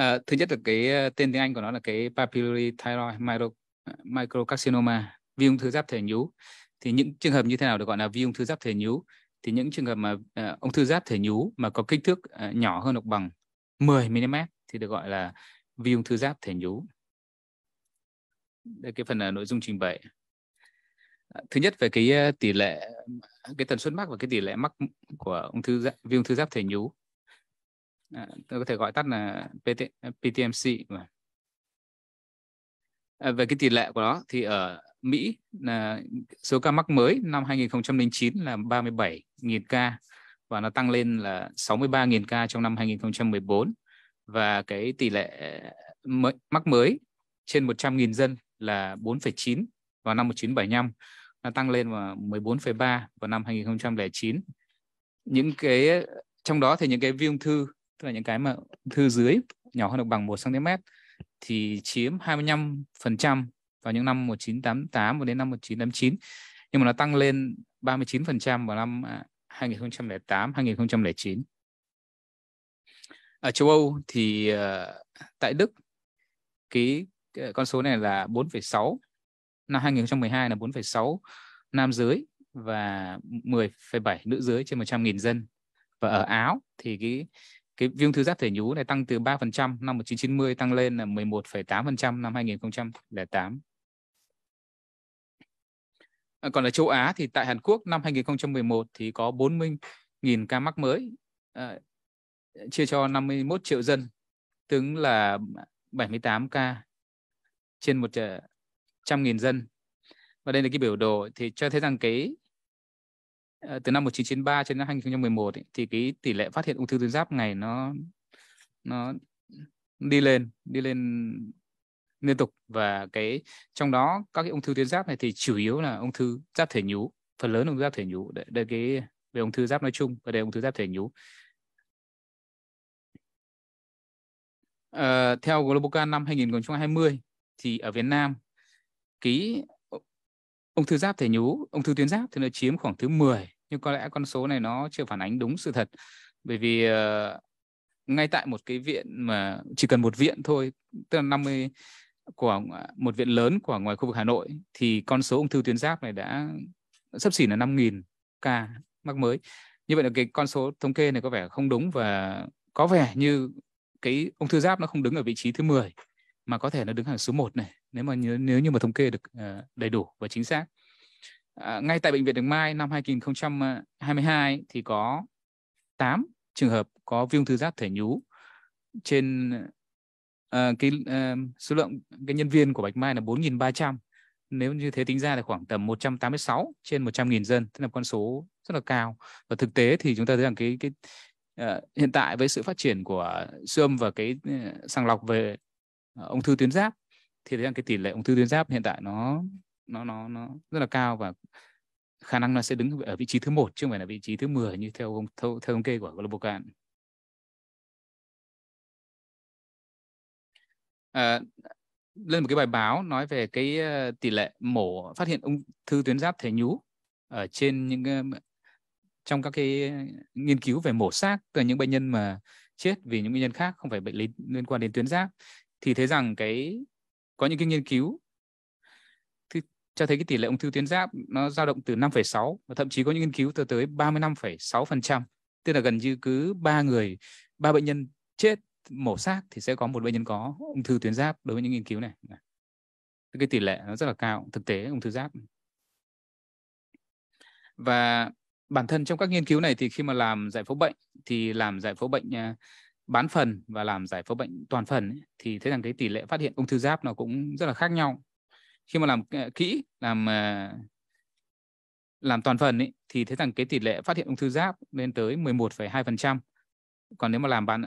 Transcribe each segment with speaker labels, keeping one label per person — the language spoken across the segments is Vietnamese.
Speaker 1: À, thứ nhất là cái ờ, tên tiếng Anh của nó là cái papillary thyroid micro, microcarcinoma, vi ung thư giáp thể nhú. Thì những trường hợp như thế nào được gọi là vi ung thư giáp thể nhú? Thì những trường hợp mà uh, ung thư giáp thể nhú mà có kích thước uh, nhỏ hơn hoặc bằng 10 mm thì được gọi là vi ung thư giáp thể nhú. Đây cái phần là nội dung trình bày. Thứ nhất về cái tỷ lệ cái tần suất mắc và cái tỷ lệ mắc của ung thư giáp, vi ung thư giáp thể nhú À, tôi có thể gọi tắt là PT, PTMC mà. Vâng. À, về cái tỷ lệ của nó thì ở Mỹ là số ca mắc mới năm 2009 là 37.000 ca và nó tăng lên là 63.000 ca trong năm 2014 và cái tỷ lệ ờ, mắc mới trên 100.000 dân là 4,9 vào năm 1975 nó tăng lên vào 14,3 vào năm 2009 những cái trong đó thì những cái viêm thư tức là những cái mà thư dưới nhỏ hơn được bằng 1 cm thì chiếm 25% vào những năm 1988 và đến năm 1989 nhưng mà nó tăng lên 39% vào năm 2008 à, 2009 ở châu Âu thì ờ, tại Đức cái, cái ờ, con số này là 4,6 năm 2012 là 4,6 nam giới và 10,7 nữ giới trên 100.000 dân và ở Áo thì cái cái viêm thứ giáp thể nhú này tăng từ 3% năm 1990 tăng lên là 11,8% năm 2008. À, còn ở châu Á thì tại Hàn Quốc năm 2011 thì có 40.000 ca mắc mới à, chia cho 51 triệu dân tướng là 78 ca trên 100.000 à, dân. Và đây là cái biểu đồ thì cho thấy rằng cái Ờ, từ năm 1993 cho đến 2011 ấy, thì cái tỷ lệ phát hiện ung thư tuyến giáp ngày nó nó đi lên đi lên liên tục và cái trong đó các cái ung thư tuyến giáp này thì chủ yếu là ung thư giáp thể nhú phần lớn ung thư giáp thể nhú đây, đây cái về ung thư giáp nói chung và đây ung thư giáp thể nhú à, theo Globocan năm 2020 thì ở Việt Nam ký ung thư giáp thể nhú ung thư tuyến giáp thì nó chiếm khoảng thứ 10 nhưng có lẽ con số này nó chưa phản ánh đúng sự thật bởi vì uh, ngay tại một cái viện mà chỉ cần một viện thôi tức là 50 của một viện lớn của ngoài khu vực Hà Nội thì con số ung thư tuyến giáp này đã sắp xỉ là 5.000 ca mắc mới như vậy là cái con số thống kê này có vẻ không đúng và có vẻ như cái ung thư giáp nó không đứng ở vị trí thứ 10 mà có thể nó đứng hàng số 1 này nếu mà nhớ, nếu như mà thống kê được ờ, đầy đủ và chính xác. À, ngay tại bệnh viện Đường Mai năm 2022 thì có 8 trường hợp có viêm thư giáp thể nhú trên ờ, cái ờ, số lượng cái nhân viên của Bạch Mai là 4.300 nếu như thế tính ra là khoảng tầm 186 trên 100.000 dân tức là con số rất là cao và thực tế thì chúng ta thấy rằng cái cái uh, hiện tại với sự phát triển của siêu âm và cái uh, sàng lọc về ung thư tuyến giáp thì thấy rằng cái tỷ lệ ung thư tuyến giáp hiện tại nó nó nó nó rất là cao và khả năng nó sẽ đứng ở vị trí thứ một chứ không phải là vị trí thứ 10
Speaker 2: như theo theo, theo thống kê của Globocan. À, lên một cái bài báo nói về cái ờ, tỷ lệ
Speaker 1: mổ phát hiện ung thư tuyến giáp thể nhú ở trên những ờ, trong các cái nghiên cứu về mổ xác từ những bệnh nhân mà chết vì những nguyên nhân khác không phải bệnh lý liên quan đến tuyến giáp thì thấy rằng cái có những cái nghiên cứu thì cho thấy cái tỷ lệ ung thư tuyến giáp nó dao động từ 5,6 và thậm chí có những nghiên cứu tới tới 35,6%, tức là gần như cứ ba người ba bệnh nhân chết mổ xác thì sẽ có một bệnh nhân có ung thư tuyến giáp đối với những nghiên cứu này. Cái tỷ lệ nó rất là cao thực tế ung thư giáp. Và bản thân trong các nghiên cứu này thì khi mà làm giải phẫu bệnh thì làm giải phẫu bệnh à, bán phần và làm giải phẫu bệnh toàn phần ấy, thì thấy rằng cái tỷ lệ phát hiện ung thư giáp nó cũng rất là khác nhau khi mà làm ờ, kỹ làm ờ, làm toàn phần ấy, thì thấy rằng cái tỷ lệ phát hiện ung thư giáp lên tới 11,2% còn nếu mà làm bán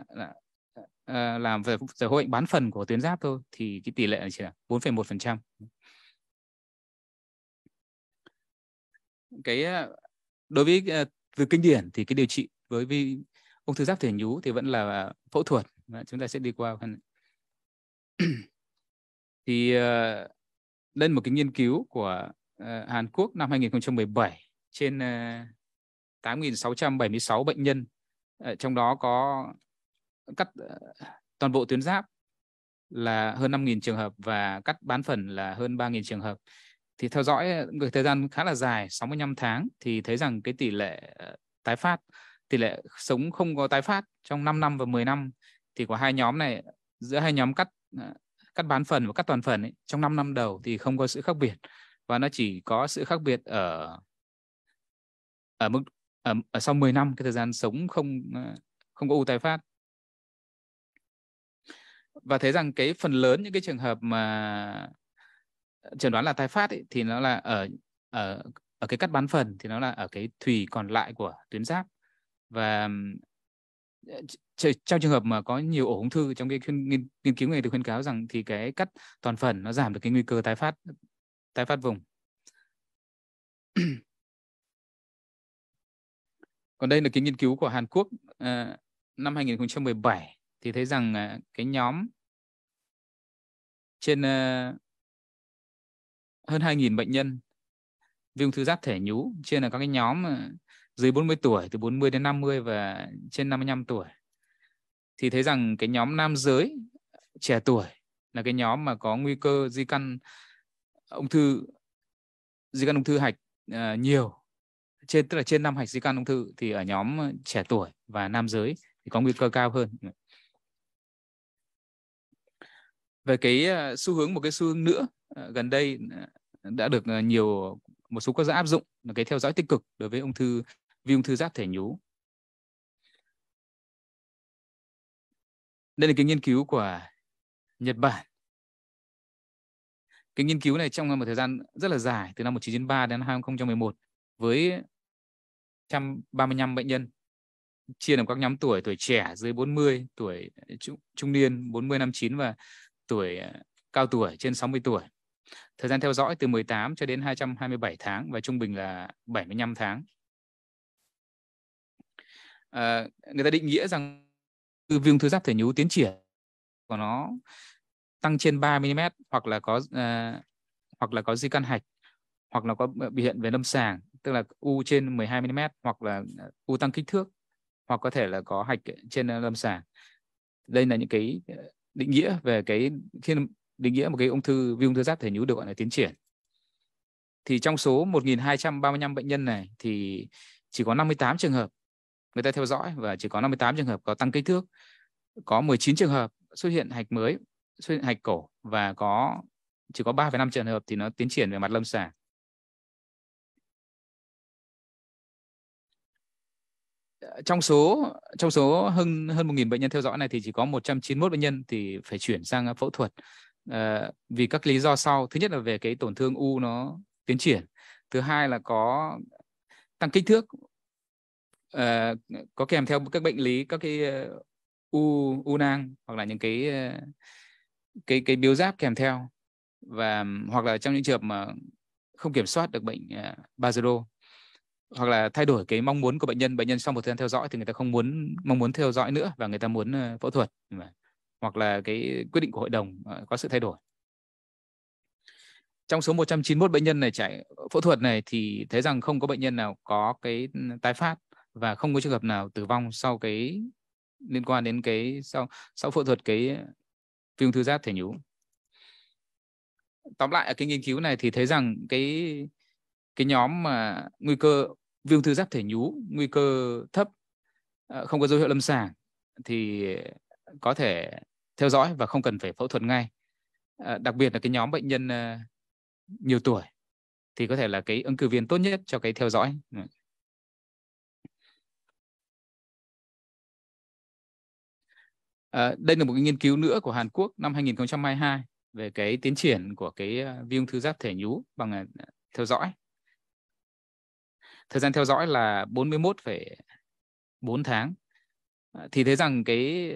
Speaker 1: ờ, làm giải phẫu bệnh bán phần của tuyến giáp thôi thì cái tỷ lệ chỉ là 4,1% cái đối với từ kinh điển thì cái điều trị với vi ung thư giáp thể nhú thì vẫn là phẫu thuật và chúng ta sẽ đi qua thì ờ, lên một cái nghiên cứu của ờ, Hàn Quốc năm 2017 trên 8.676 ờ, bệnh nhân trong đó có cắt toàn bộ tuyến giáp là hơn 5.000 trường hợp và cắt bán phần là hơn 3.000 trường hợp thì theo dõi người thời gian khá là dài 65 tháng thì thấy rằng cái tỷ lệ tái phát tỷ lệ sống không có tái phát trong 5 năm và 10 năm thì của hai nhóm này giữa hai nhóm cắt à, cắt bán phần và cắt toàn phần ấy, trong 5 năm đầu thì không có sự khác biệt và nó chỉ có sự khác biệt ở ở mức ở, ở sau 10 năm cái thời gian sống không à, không có u tái phát và thấy rằng cái phần lớn những cái trường hợp mà chẩn đoán là tái phát ấy, thì nó là ở ở ở cái cắt bán phần thì nó là ở cái thùy còn lại của tuyến giáp và ờ, trong trường hợp mà có nhiều ổ ung thư trong cái khuyên, nghiên, nghiên cứu này được khuyên cáo rằng thì cái cắt toàn phần nó giảm được cái nguy cơ tái phát tái phát vùng còn đây là cái nghiên cứu của Hàn Quốc uh, năm 2017 thì thấy rằng uh, cái nhóm
Speaker 2: trên uh, hơn 2.000 bệnh nhân viêm ung thư giáp thể nhú trên là các cái nhóm uh, dưới 40 tuổi từ
Speaker 1: 40 đến 50 và trên 55 tuổi thì thấy rằng cái nhóm nam giới trẻ tuổi là cái nhóm mà có nguy cơ di căn ung thư di căn ung thư hạch uh, nhiều trên tức là trên năm hạch di căn ung thư thì ở nhóm trẻ tuổi và nam giới thì có nguy cơ cao hơn về cái à, xu hướng một cái xu hướng nữa à, gần đây đã
Speaker 2: được nhiều một số quốc gia áp dụng là cái theo dõi tích cực đối với ung thư viêm ung thư giáp thể nhú. Đây là cái nghiên cứu của Nhật Bản. Cái nghiên cứu này trong một thời gian rất
Speaker 1: là dài, từ năm 1993 đến 2011, với 135 bệnh nhân chia làm các nhóm tuổi, tuổi trẻ dưới 40, tuổi trung, trung niên 40 năm 9 và tuổi à, cao tuổi trên 60 tuổi. Thời gian theo dõi từ 18 cho đến 227 tháng và trung bình là 75 tháng à, người ta định nghĩa rằng viêm ung giáp thể nhú tiến triển của nó tăng trên 3 mm hoặc là có à, hoặc là có di căn hạch hoặc là có ờ, biểu hiện về lâm sàng tức là u trên 12 mm hoặc là u tăng kích thước hoặc có thể là có hạch trên lâm sàng đây là những cái định nghĩa về cái khi định nghĩa một cái ung thư viêm ung thư giáp thể nhú được gọi là tiến triển thì trong số 1.235 bệnh nhân này thì chỉ có 58 trường hợp người ta theo dõi và chỉ có 58 trường hợp có tăng kích thước, có 19 trường hợp xuất hiện
Speaker 2: hạch mới, xuất hiện hạch cổ và có chỉ có 3,5 trường hợp thì nó tiến triển về mặt lâm sàng.
Speaker 1: Trong số trong số hơn hơn 1.000 bệnh nhân theo dõi này thì chỉ có 191 bệnh nhân thì phải chuyển sang phẫu thuật à, vì các lý do sau. Thứ nhất là về cái tổn thương u nó tiến triển. Thứ hai là có tăng kích thước uh, có kèm theo các bệnh lý các cái uh, u u nang hoặc là những cái uh, cái cái biếu giáp kèm theo và hoặc là trong những trường hợp mà không kiểm soát được bệnh uh, Basodo hoặc là thay đổi cái mong muốn của bệnh nhân bệnh nhân sau một thời gian theo dõi thì người ta không muốn mong muốn theo dõi nữa và người ta muốn uh, phẫu thuật hoặc là cái quyết định của hội đồng uh, có sự thay đổi trong số 191 bệnh nhân này chạy phẫu thuật này thì thấy rằng không có bệnh nhân nào có cái tái phát và không có trường hợp nào tử vong sau cái liên quan đến cái sau sau phẫu thuật cái viêm thư giáp thể nhú tóm lại ở cái nghiên cứu này thì thấy rằng cái cái nhóm mà nguy cơ viêm thư giáp thể nhú nguy cơ thấp ờ, không có dấu hiệu lâm sàng thì có thể theo dõi và không cần phải phẫu thuật ngay ờ, đặc biệt là cái nhóm bệnh nhân ờ, nhiều tuổi
Speaker 2: thì có thể là cái ứng cử viên tốt nhất cho cái theo dõi Ờ, đây là một cái nghiên cứu nữa của
Speaker 1: Hàn Quốc năm 2022 về cái tiến triển của cái ờ, vi ung thư giáp thể nhú bằng ờ, theo dõi. Thời gian theo dõi là 41,4 tháng. thì thấy rằng cái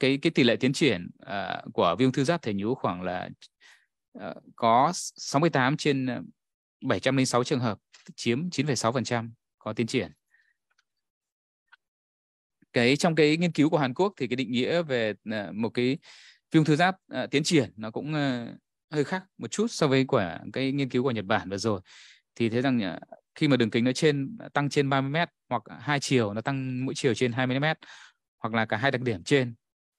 Speaker 1: cái cái tỷ lệ tiến triển à, của viêm thư giáp thể nhú khoảng là à, có 68 trên 706 trường hợp chiếm 9,6% có tiến triển cái trong cái nghiên cứu của Hàn Quốc thì cái định nghĩa về à, một cái viêm thư giáp uh, tiến triển nó cũng uh, hơi khác một chút so với của cái nghiên cứu của Nhật Bản vừa rồi thì thấy rằng khi mà đường kính nó trên tăng trên 30 mét hoặc hai chiều nó tăng mỗi chiều trên 20 mét hoặc là cả hai đặc điểm trên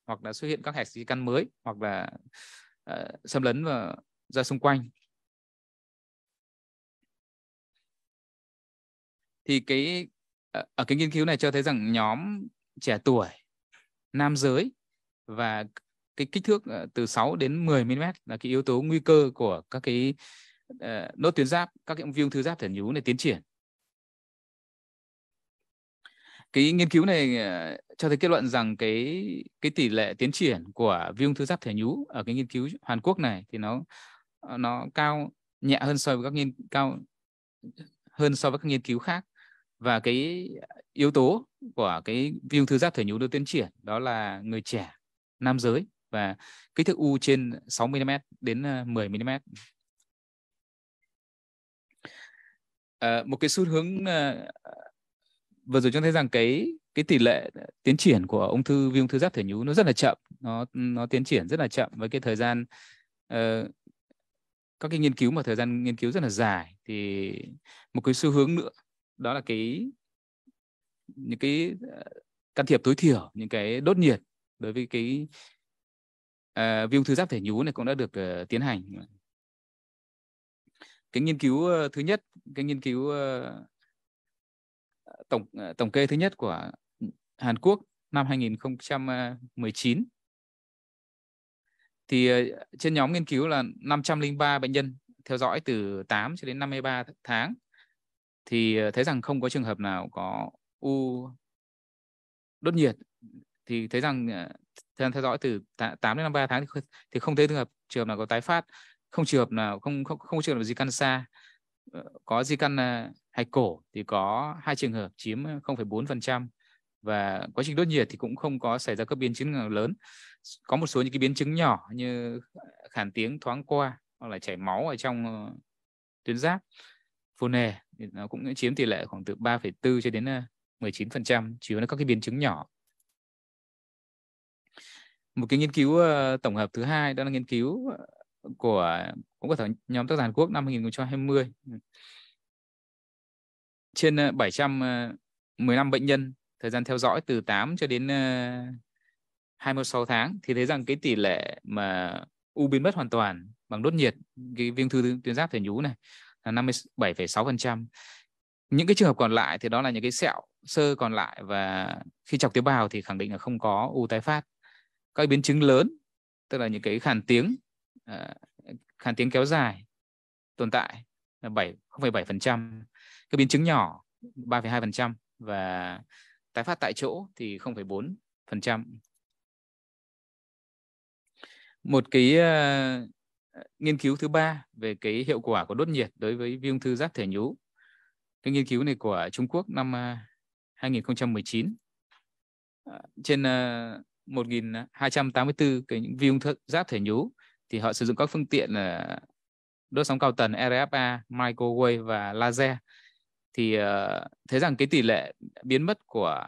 Speaker 1: hoặc là xuất hiện các
Speaker 2: hẹp di căn mới hoặc là uh, xâm lấn vào ra xung quanh thì cái ở cái nghiên cứu này cho thấy rằng nhóm trẻ tuổi nam giới và
Speaker 1: cái kích thước ờ, từ 6 đến 10 mm là cái yếu tố nguy cơ của các cái uh, nốt tuyến giáp các cái ung thư giáp thể nhú này tiến triển cái nghiên cứu này ờ, cho thấy kết luận rằng cái cái tỷ lệ tiến triển của viêm ung thư giáp thể nhú ở cái nghiên cứu Hàn Quốc này thì nó nó cao nhẹ hơn so với các nghiên cao hơn so với các nghiên cứu khác và cái yếu tố của cái viêm thư giáp thể nhú được tiến triển đó là người trẻ nam giới và kích thước u trên 6 mm đến 10 mm à, một cái xu hướng à, vừa rồi chúng thấy rằng cái cái tỷ lệ tiến triển của ung thư viêm ung thư giáp thể nhú nó rất là chậm nó nó tiến triển rất là chậm với cái thời gian uh, các cái nghiên cứu mà thời gian nghiên cứu rất là dài thì một cái xu hướng nữa đó là cái những cái ờ, can thiệp tối thiểu những cái đốt nhiệt đối với cái uh, ờ, viêm thư giáp thể nhú này cũng đã được uh, tiến hành cái nghiên cứu thứ nhất cái nghiên cứu uh, tổng uh, tổng kê thứ nhất của Hàn Quốc năm 2019 thì trên nhóm nghiên cứu là 503 bệnh nhân theo dõi từ 8 cho đến 53 tháng thì ờ, thấy rằng không có trường hợp nào có u đốt nhiệt thì thấy rằng ờ, thời gian theo dõi từ 8 đến 53 tháng thì không thấy trường hợp trường hợp nào có tái phát không trường hợp nào không không không trường hợp gì căn xa ờ, có di căn hạch cổ thì có hai trường hợp chiếm 0,4% và quá trình đốt nhiệt thì cũng không có xảy ra các biến chứng nào lớn có một số những cái biến chứng nhỏ như khản tiếng thoáng qua hoặc là chảy máu ở trong tuyến giáp phô nó cũng chiếm tỷ lệ khoảng từ 3,4 cho đến 19% ờ, chủ yếu là các cái biến chứng nhỏ một cái nghiên cứu ờ, tổng hợp thứ hai đó là nghiên cứu ờ, của cũng có thể nhóm tác giả Hàn Quốc năm 2020 trên 715 bệnh nhân thời gian theo dõi từ 8 cho đến 26 tháng thì thấy rằng cái tỷ lệ mà u biến mất hoàn toàn bằng đốt nhiệt cái viêm thư tuyến giáp thể nhú này là 57,6%. Những cái trường hợp còn lại thì đó là những cái sẹo sơ còn lại và khi chọc tế bào thì khẳng định là không có u tái phát. Các biến chứng lớn tức là những cái khàn tiếng ờ, khàn tiếng kéo dài tồn tại là 7 0,7%. Các biến chứng nhỏ 3,2% và tái phát tại chỗ thì 0,4%. Một cái ờ, nghiên cứu thứ ba về cái hiệu quả của đốt nhiệt đối với viêm thư giáp thể nhú. Cái nghiên cứu này của Trung Quốc năm 2019 à, à, trên 1.284 à, cái viêm thư giáp thể nhú thì họ sử dụng các phương tiện là đốt sóng cao tần RFA, microwave và laser thì thấy rằng cái tỷ lệ biến mất của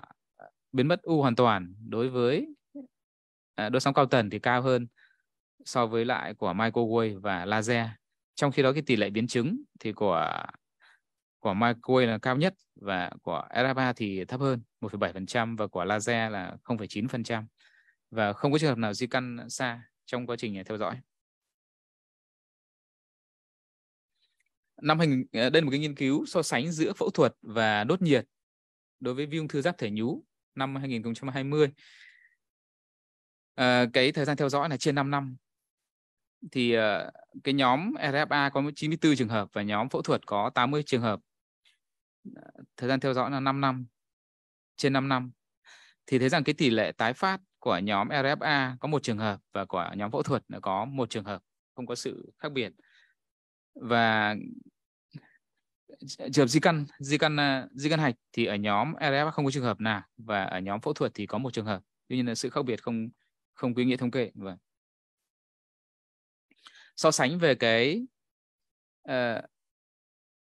Speaker 1: biến mất u hoàn toàn đối với đốt sóng cao tần thì cao hơn so với lại của microwave và laser trong khi đó cái tỷ lệ biến chứng thì của của microwave là cao nhất và của RFA thì thấp hơn 1,7% và của laser là 0,9% và không có trường hợp nào di căn xa trong quá trình à, theo dõi. Năm hình à, đây là một cái nghiên cứu so sánh giữa phẫu thuật và đốt nhiệt đối với viêm ung thư giáp thể nhú năm 2020. À, cái thời gian theo dõi là trên 5 năm thì ờ, cái nhóm RFA có 94 trường hợp và nhóm phẫu thuật có 80 trường hợp. Ờ, thời gian theo dõi là 5 năm, trên 5 năm. Thì thấy rằng cái tỷ lệ tái phát của nhóm RFA có một trường hợp và của nhóm phẫu thuật là có một trường hợp, không có sự khác biệt. Và trường hợp di căn, di căn di căn hạch thì ở nhóm RFA không có trường hợp nào và ở nhóm phẫu thuật thì có một trường hợp. Tuy nhiên là sự khác biệt không không có ý nghĩa thống kê.
Speaker 2: Vâng so sánh về cái uh,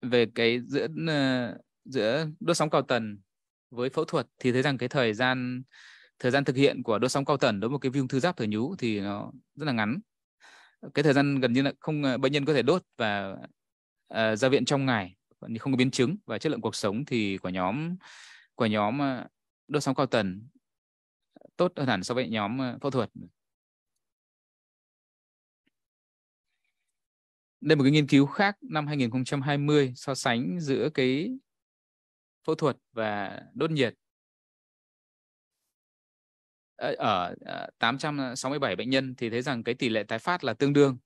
Speaker 2: về cái giữa uh, giữa đốt sóng cao tần với
Speaker 1: phẫu thuật thì thấy rằng cái thời gian thời gian thực hiện của đốt sóng cao tần đối với một cái viêm thư giáp thời nhú thì nó rất là ngắn cái thời gian gần như là không ờ, bệnh nhân có thể đốt và uh, ra viện trong ngày không có biến chứng và chất lượng cuộc sống thì của nhóm của nhóm
Speaker 2: đốt sóng cao tần tốt hơn hẳn so với nhóm phẫu thuật đây là một cái nghiên cứu khác năm 2020 so sánh giữa cái phẫu thuật và đốt
Speaker 1: nhiệt ở 867 ờ, bệnh nhân thì thấy rằng cái tỷ lệ tái phát là tương đương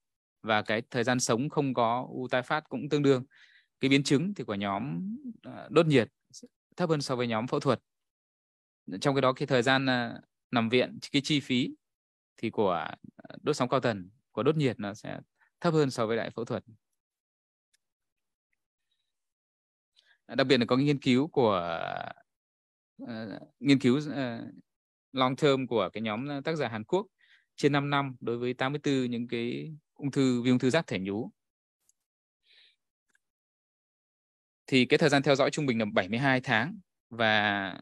Speaker 1: và cái thời gian sống không có u tái phát cũng tương đương. Cái biến chứng thì của nhóm ờ, đốt nhiệt thấp hơn so với nhóm phẫu thuật. Trong cái đó cái thời gian ờ, nằm viện cái chi phí thì của đốt sóng cao tần của đốt nhiệt nó sẽ thấp hơn so với đại phẫu thuật à, đặc biệt là có nghiên cứu của uh, nghiên cứu uh, long term của cái nhóm tác giả Hàn Quốc trên 5 năm đối với 84 những cái ung thư viêm ung thư giáp thể nhú
Speaker 2: thì cái thời gian theo dõi trung bình là 72 tháng và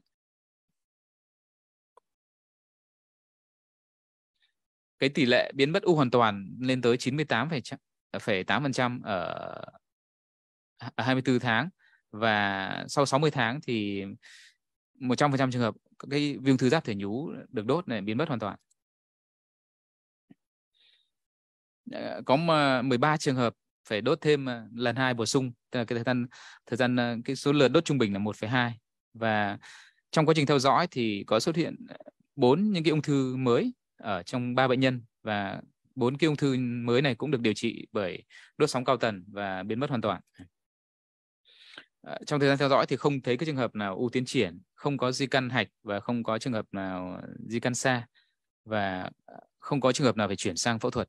Speaker 2: cái tỷ lệ biến mất u hoàn toàn lên tới 98,8% à,
Speaker 1: ở 24 à, tháng và sau 60 tháng thì 100% trường hợp cái viêm thư giáp thể nhú được đốt này biến mất hoàn toàn. Ờ, có 13 trường hợp phải đốt thêm à, lần hai bổ sung tức là cái thời gian thời gian cái số lượt đốt trung bình là 1,2 và trong quá trình theo dõi thì có xuất hiện bốn những cái ung thư mới ở trong ba bệnh nhân và bốn cái ung thư mới này cũng được điều trị bởi đốt sóng cao tần và biến mất hoàn toàn. Ờ, trong thời gian theo dõi thì không thấy cái trường hợp nào u tiến triển, không có di căn hạch và không có trường hợp nào di căn xa và ờ, không có trường hợp nào phải chuyển sang phẫu thuật.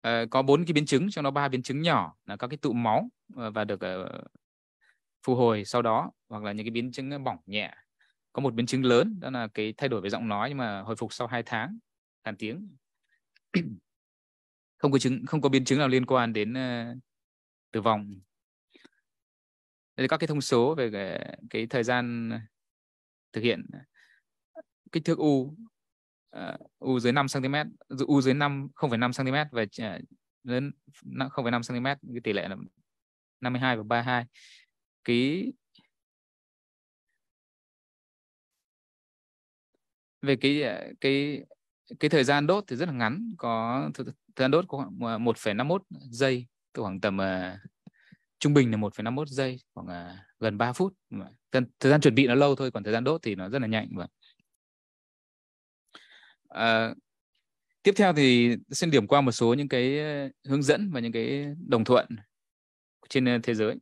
Speaker 1: Ờ, có bốn cái biến chứng, trong đó ba biến chứng nhỏ là các cái tụ máu và được phục hồi sau đó hoặc là những cái biến chứng bỏng nhẹ có một biến chứng lớn đó là cái thay đổi về giọng nói nhưng mà hồi phục sau 2 tháng khàn tiếng không có chứng không có biến chứng nào liên quan đến uh, tử vong đây là các cái thông số về cái, cái thời gian thực hiện kích thước u uh, u dưới 5 cm u dưới 5 0,5 cm và uh, 0,5
Speaker 2: cm cái tỷ lệ là 52 và 32 cái về cái à, cái cái thời gian đốt thì rất là ngắn có thời gian đốt có khoảng 1,51 à,
Speaker 1: giây khoảng tầm uh, trung bình là 1,51 giây khoảng uh, gần 3 phút thời, thời gian chuẩn bị nó lâu thôi còn thời gian đốt thì nó rất là nhanh và vâng. uh, tiếp theo thì xin điểm qua một số những cái hướng dẫn và những cái đồng thuận trên thế giới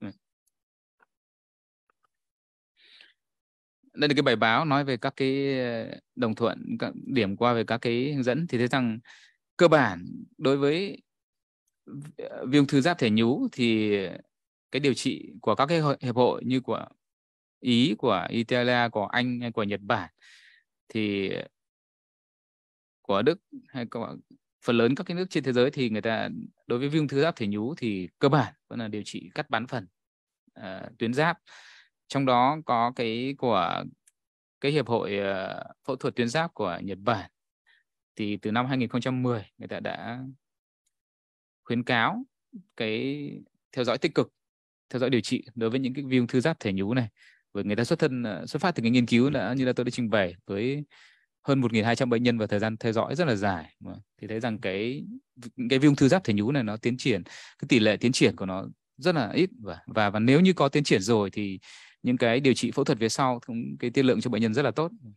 Speaker 1: đây là cái bài báo nói về các cái ờ, đồng thuận các điểm qua về các cái hướng dẫn thì thấy rằng cơ bản đối với viêm thư giáp thể nhú thì cái điều trị của các cái hiệp hội như của Ý, của Italia, của Anh hay của Nhật Bản thì của Đức hay của phần lớn các cái nước trên thế giới thì người ta đối với viêm thư giáp thể nhú thì cơ bản vẫn là điều trị cắt bán phần uh, tuyến giáp trong đó có cái của cái hiệp hội ờ, phẫu thuật tuyến giáp của Nhật Bản thì từ năm 2010 người ta đã khuyến cáo cái theo dõi tích cực theo dõi điều trị đối với những cái viêm thư giáp thể nhú này và người ta xuất thân ờ, xuất phát từ cái nghiên cứu đã như là tôi đã trình bày với hơn 1.200 bệnh nhân và thời gian theo dõi rất là dài thì thấy rằng cái cái viêm thư giáp thể nhú này nó tiến triển cái tỷ lệ tiến triển của nó rất là ít và và, và nếu như có tiến triển rồi thì những
Speaker 2: cái điều trị phẫu thuật về sau cũng cái tiên lượng cho bệnh nhân rất là tốt ừ.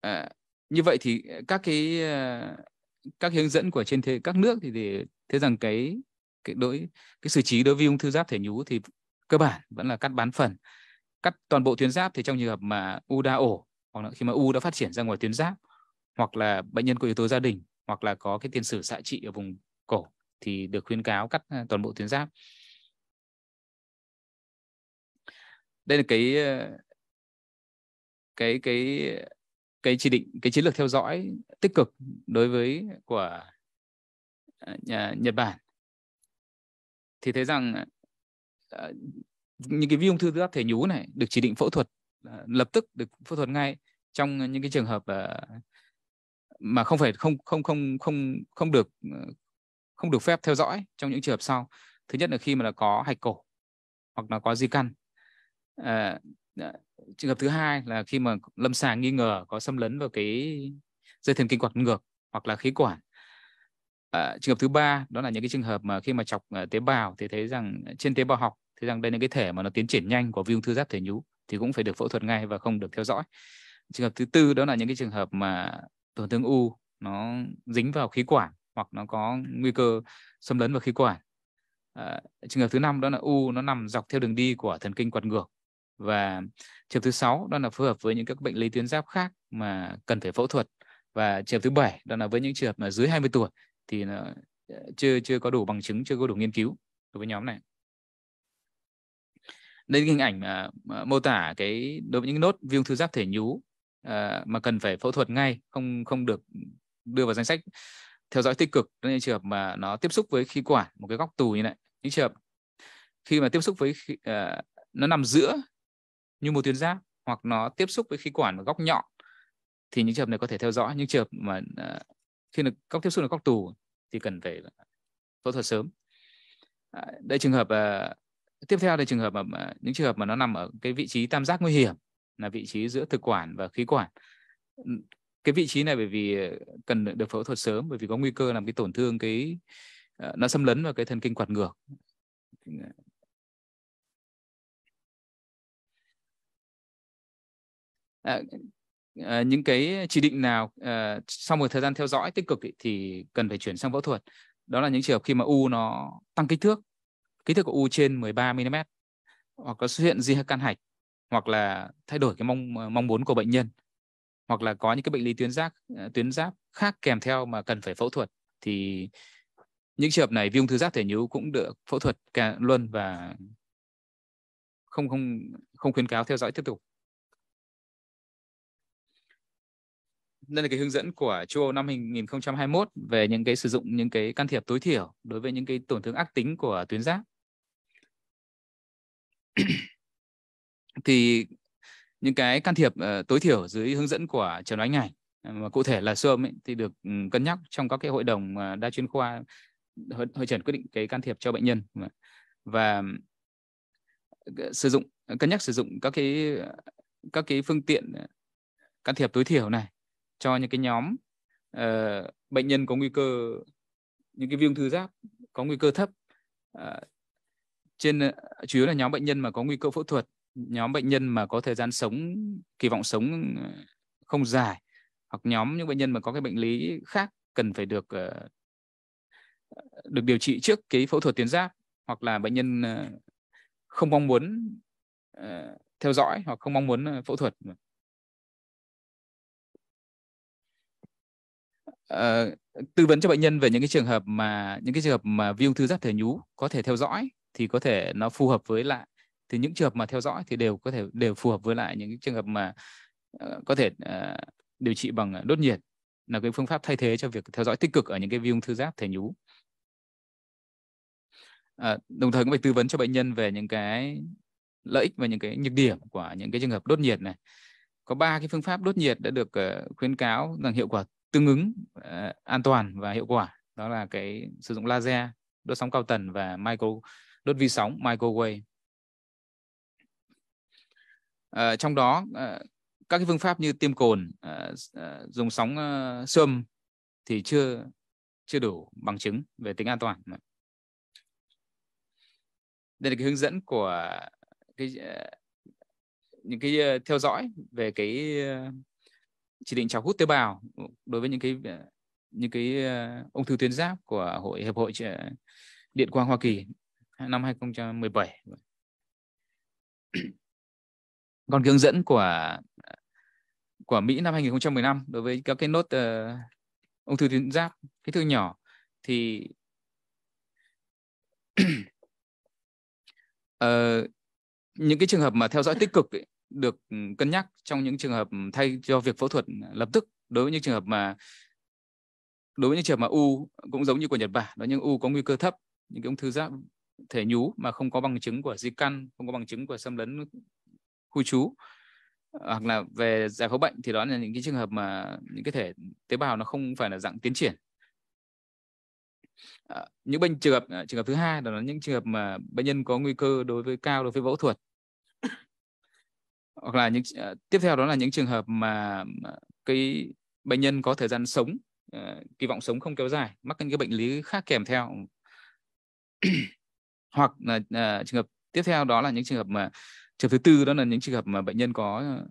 Speaker 2: à, như vậy thì các cái ờ, các hướng dẫn của trên thế các nước thì để thế rằng cái
Speaker 1: cái đối cái xử trí đối với ung thư giáp thể nhú thì cơ bản vẫn là cắt bán phần cắt toàn bộ tuyến giáp thì trong trường hợp mà u đa ổ hoặc là khi mà u đã phát triển ra ngoài tuyến giáp hoặc là bệnh nhân có yếu tố gia đình hoặc là có cái tiền sử xạ trị ở vùng thì được khuyến cáo
Speaker 2: cắt à, toàn bộ tuyến giáp đây là cái ờ, cái cái cái chỉ định cái chiến lược theo dõi tích cực
Speaker 1: đối với của à, nhà Nhật Bản thì thấy rằng ờ, những cái vi ung thư tuyến giáp thể nhú này được chỉ định phẫu thuật ờ, lập tức được phẫu thuật ngay trong những cái trường hợp mà không phải không không không không không được không được phép theo dõi trong những trường hợp sau thứ nhất là khi mà là có hạch cổ hoặc là có di căn à, trường hợp thứ hai là khi mà lâm sàng nghi ngờ có xâm lấn vào cái dây thần kinh quạt ngược hoặc là khí quản à, trường hợp thứ ba đó là những cái trường hợp mà khi mà chọc ờ, tế bào thì thấy rằng trên tế bào học thấy rằng đây là cái thể mà nó tiến triển nhanh của vi ung thư giáp thể nhú thì cũng phải được phẫu thuật ngay và không được theo dõi trường hợp thứ tư đó là những cái trường hợp mà tổn thương u nó dính vào khí quản hoặc nó có nguy cơ xâm lấn vào khí quản à, trường hợp thứ năm đó là u nó nằm dọc theo đường đi của thần kinh quạt ngược và trường hợp thứ sáu đó là phối hợp với những các bệnh lý tuyến giáp khác mà cần phải phẫu thuật và trường hợp thứ bảy đó là với những trường hợp mà dưới 20 tuổi thì nó ờ, chưa chưa có đủ bằng chứng chưa có đủ nghiên cứu đối với nhóm này đây là hình ảnh mà, mà mô tả cái đối với những nốt viêm thư giáp thể nhú à, mà cần phải phẫu thuật ngay không không được đưa vào danh sách theo dõi tích cực những trường hợp mà nó tiếp xúc với khí quản một cái góc tù như này những trường hợp khi mà tiếp xúc với khí, uh, nó nằm giữa như một tuyến giáp hoặc nó tiếp xúc với khí quản một góc nhọn thì những trường hợp này có thể theo dõi những trường hợp mà uh, khi là góc tiếp xúc là góc tù thì cần phải phẫu thuật sớm à, đây trường hợp uh, tiếp theo đây trường hợp mà uh, những trường hợp mà nó nằm ở cái vị trí tam giác nguy hiểm là vị trí giữa thực quản và khí quản cái vị trí này bởi vì ờ, cần được phẫu thuật sớm bởi vì có nguy cơ làm cái tổn thương cái ờ, nó xâm lấn vào cái thần
Speaker 2: kinh quạt ngược à, à, những cái chỉ định nào à,
Speaker 1: sau một thời gian theo dõi tích cực ý, thì cần phải chuyển sang phẫu thuật đó là những trường hợp khi mà u nó tăng kích thước kích thước của u trên 13 mm hoặc có xuất hiện di căn hạch hoặc là thay đổi cái mong mong muốn của bệnh nhân hoặc là có những cái bệnh lý tuyến giáp ờ, tuyến giáp khác kèm theo mà cần phải phẫu thuật thì những trường hợp này viêm thư giáp thể nhú
Speaker 2: cũng được phẫu thuật cả luôn và không không không khuyến cáo theo dõi tiếp tục. Đây là cái hướng dẫn
Speaker 1: của châu Âu năm 2021 về những cái sử dụng những cái can thiệp tối thiểu đối với những cái tổn thương ác tính của tuyến giáp. thì những cái can thiệp ờ, tối thiểu dưới hướng dẫn của Trần Ánh Ngải ờ, mà cụ thể là sơm ấy, thì được ừ, cân nhắc trong các cái hội đồng ờ, đa chuyên khoa hội hội trần quyết định cái can thiệp cho bệnh nhân và sử dụng cân nhắc sử dụng các cái các cái phương tiện can thiệp tối thiểu này cho những cái nhóm uh, bệnh nhân có nguy cơ những cái viêm ung thư giáp có nguy cơ thấp uh, trên uh, chủ yếu là nhóm bệnh nhân mà có nguy cơ phẫu thuật nhóm bệnh nhân mà có thời gian sống kỳ vọng sống ờ, không dài hoặc nhóm những bệnh nhân mà có cái bệnh lý khác cần phải được ờ, được điều trị trước cái phẫu
Speaker 2: thuật tuyến giáp hoặc là bệnh nhân ờ, không mong muốn theo dõi hoặc không mong muốn phẫu thuật
Speaker 1: tư vấn cho bệnh nhân về những cái trường hợp mà những cái trường hợp mà viêm thư giáp thể nhú có thể theo dõi thì có thể nó phù hợp với lại thì những trường hợp mà theo dõi thì đều có thể đều phù hợp với lại những trường hợp mà ờ, có thể ờ, điều trị bằng đốt nhiệt là cái phương pháp thay thế cho việc theo dõi tích cực ở những cái vi ung thư giáp thể nhú ờ, đồng thời cũng phải tư vấn cho bệnh nhân về những cái lợi ích và những cái nhược điểm của những cái trường hợp đốt nhiệt này có ba cái phương pháp đốt nhiệt đã được khuyến cáo rằng hiệu quả tương ứng an toàn và hiệu quả đó là cái sử dụng laser đốt sóng cao tần và micro đốt vi sóng microwave Ờ, trong đó uh, các cái phương pháp như tiêm cồn uh, uh, dùng sóng uh, sơm thì chưa chưa đủ bằng chứng về tính an toàn đây là cái hướng dẫn của cái những cái theo dõi về cái chỉ định cháo hút tế bào đối với những cái những cái ung thư tuyến giáp của hội hiệp hội điện quang Hoa Kỳ năm 2017 còn hướng dẫn của của Mỹ năm 2015 đối với các cái nốt uh, ung thư tuyến giáp cái thư nhỏ thì uh, những cái trường hợp mà theo dõi tích cực ấy, được ừ, cân nhắc trong những trường hợp thay cho việc phẫu thuật lập tức đối với những trường hợp mà đối với những trường hợp mà u cũng giống như của Nhật Bản đó những u có nguy cơ thấp những cái ung thư giáp thể nhú mà không có bằng chứng của di căn không có bằng chứng của xâm lấn khu trú hoặc là về giải phẫu bệnh thì đó là những cái trường hợp mà những cái thể tế bào nó không phải là dạng tiến triển à, những bệnh trường hợp à, trường hợp thứ hai đó là những trường hợp mà bệnh nhân có nguy cơ đối với cao đối với phẫu thuật hoặc là những à, tiếp theo đó là những trường hợp mà cái bệnh nhân có thời gian sống à, kỳ vọng sống không kéo dài mắc những cái bệnh lý khác kèm theo hoặc là à, trường hợp tiếp theo đó là những trường hợp mà trường thứ tư đó là những trường hợp mà bệnh nhân có ờ,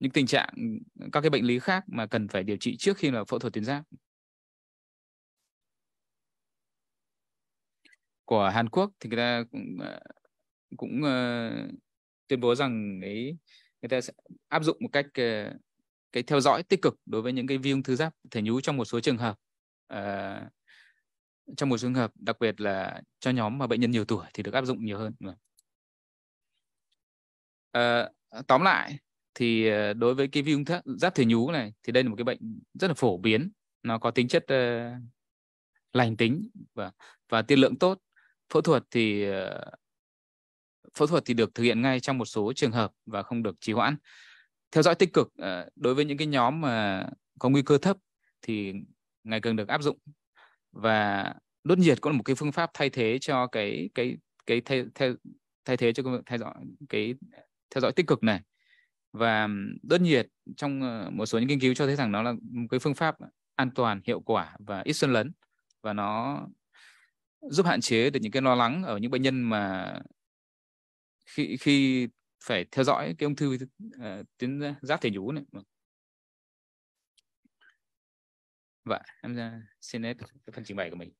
Speaker 1: những tình trạng các cái bệnh lý khác mà cần phải điều trị trước khi là phẫu thuật tuyến giáp của Hàn Quốc thì người ta cũng ờ, cũng uh, tuyên bố rằng ấy người ta sẽ áp dụng một cách uh, cái theo dõi tích cực đối với những cái vi ung thư giáp thể nhú trong một số trường hợp uh, trong một trường hợp đặc biệt là cho nhóm mà bệnh nhân nhiều tuổi thì được áp dụng nhiều hơn vâng. Ờ, tóm lại thì ờ, đối với cái viêm giáp thể nhú này thì đây là một cái bệnh rất là phổ biến nó có tính chất uh, lành tính và và tiên lượng tốt phẫu thuật thì uh, phẫu thuật thì được thực hiện ngay trong một số trường hợp và không được trì hoãn theo dõi tích cực uh, đối với những cái nhóm mà có nguy cơ thấp thì ngày càng được áp dụng và đốt nhiệt cũng là một cái phương pháp thay thế cho cái cái cái thay thay, thay thế cho cái theo dõi cái theo dõi tích cực này và đơn nhiệt trong ờ, một số những nghiên cứu cho thấy rằng nó là một cái phương pháp an toàn hiệu quả và ít xâm lấn và nó giúp hạn chế được những cái lo lắng ở những bệnh nhân mà khi khi phải
Speaker 2: theo dõi cái ung thư uh, tuyến giáp thể nhú này vậy vâng. em ờ, xin hết phần trình bày của mình